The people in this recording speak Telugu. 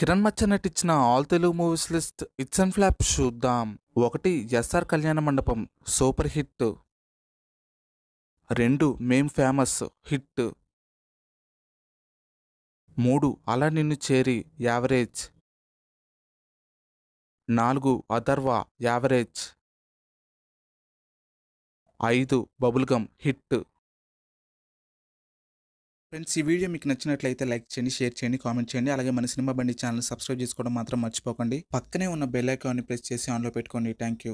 కిరణ్ మచ్చ నటించిన all Telugu movies list hits and flop చూద్దాం ఒకటి ఎస్ఆర్ కళ్యాణ మండపం సూపర్ హిట్ రెండు మేం ఫేమస్ హిట్ మూడు అలా నిన్ను చేరి యావరేజ్ నాలుగు అథర్వా యావరేజ్ ఐదు బబుల్గమ్ హిట్ ఫ్రెండ్స్ ఈ వీడియో మీకు నచ్చినట్లయితే లైక్ చేయండి షేర్ చేయండి కామెంట్ చేయండి అలాగే మన సినిమా బండి ఛానల్ సబ్స్క్రైబ్ చేసుకోవడం మాత్రం మర్చిపోకండి పక్కనే ఉన్న బెల్ ఐకాన్ని ప్రెస్ చేసి ఆన్లో పెట్టుకోండి థ్యాంక్